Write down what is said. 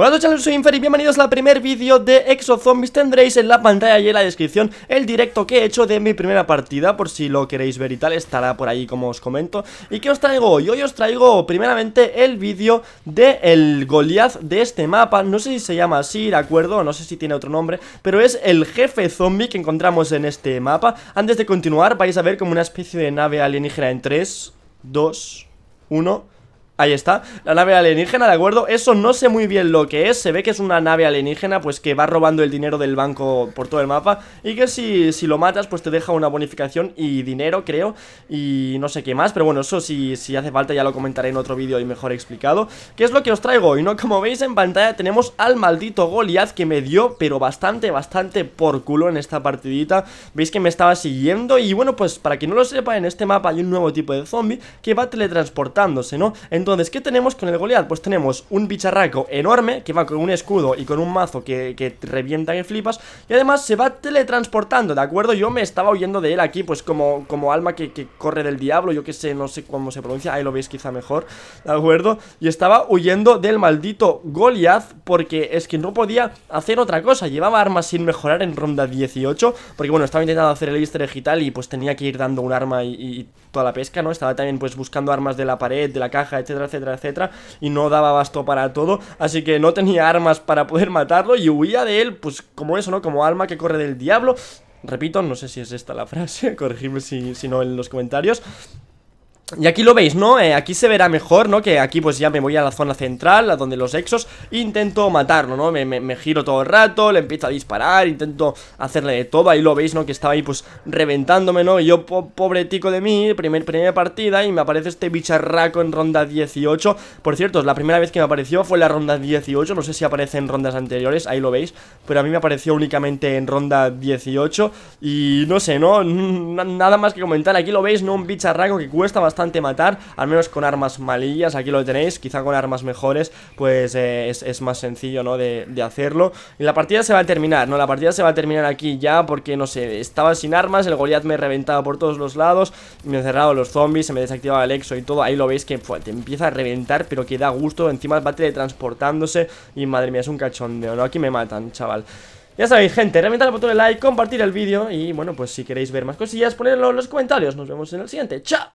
Buenas noches, soy Inferi y bienvenidos al primer vídeo de Exozombies Tendréis en la pantalla y en la descripción el directo que he hecho de mi primera partida Por si lo queréis ver y tal, estará por ahí como os comento ¿Y qué os traigo hoy? Hoy os traigo primeramente el vídeo del Goliath de este mapa No sé si se llama así, de acuerdo, no sé si tiene otro nombre Pero es el jefe zombie que encontramos en este mapa Antes de continuar vais a ver como una especie de nave alienígena en 3, 2, 1... Ahí está, la nave alienígena, ¿de acuerdo? Eso no sé muy bien lo que es, se ve que es una nave alienígena Pues que va robando el dinero del banco por todo el mapa Y que si, si lo matas, pues te deja una bonificación y dinero, creo Y no sé qué más, pero bueno, eso si, si hace falta ya lo comentaré en otro vídeo y mejor explicado ¿Qué es lo que os traigo? Y no, como veis en pantalla tenemos al maldito Goliath que me dio, pero bastante, bastante por culo en esta partidita Veis que me estaba siguiendo y bueno, pues para quien no lo sepa, en este mapa hay un nuevo tipo de zombie que va teletransportándose, ¿no? Entonces entonces, ¿qué tenemos con el Goliath? Pues tenemos un bicharraco enorme que va con un escudo y con un mazo que, que revienta que flipas Y además se va teletransportando, ¿de acuerdo? Yo me estaba huyendo de él aquí, pues como, como alma que, que corre del diablo, yo que sé, no sé cómo se pronuncia Ahí lo veis quizá mejor, ¿de acuerdo? Y estaba huyendo del maldito Goliath porque es que no podía hacer otra cosa. Llevaba armas sin mejorar en ronda 18, porque bueno, estaba intentando hacer el easter egg y tal, y pues tenía que ir dando un arma y, toda la pesca, ¿no? Estaba también pues buscando armas de la pared, de la caja, etcétera, etcétera, etcétera, y no daba basto para todo, así que no tenía armas para poder matarlo y huía de él, pues como eso, ¿no? Como alma que corre del diablo, Repito, no sé si es esta la frase, corregidme si, si, no en los comentarios y aquí lo veis, ¿no? Eh, aquí se verá mejor, ¿no? Que aquí pues ya me voy a la zona central, a donde los exos Intento matarlo, ¿no? Me, giro todo el rato, le empiezo a disparar Intento hacerle de todo, ahí lo veis, ¿no? Que estaba ahí pues reventándome, ¿no? Y yo, pobretico pobre tico de mí, primer, primera partida Y me aparece este bicharraco en ronda 18 Por cierto, la primera vez que me apareció fue en la ronda 18 No sé si aparece en rondas anteriores, ahí lo veis Pero a mí me apareció únicamente en ronda 18 Y no sé, ¿no? Nada más que comentar, aquí lo veis, ¿no? Un bicharraco que cuesta bastante matar, al menos con armas malillas, aquí lo tenéis, quizá con armas mejores, pues eh, es, más sencillo, ¿no? De, hacerlo. Y la partida se va a terminar, ¿no? La partida se va a terminar aquí ya, porque, no sé, estaba sin armas, el Goliath me reventaba por todos los lados, me he cerrado los zombies, se me desactivaba el exo y todo, ahí lo veis que empieza a reventar, pero que da gusto, encima va teletransportándose y madre mía, es un cachondeo, ¿no? Aquí me matan, chaval. Ya sabéis, gente, reventad el botón de like, compartir el vídeo y, bueno, pues si queréis ver más cosillas, ponedlo en los comentarios. Nos vemos en el siguiente. ¡Chao!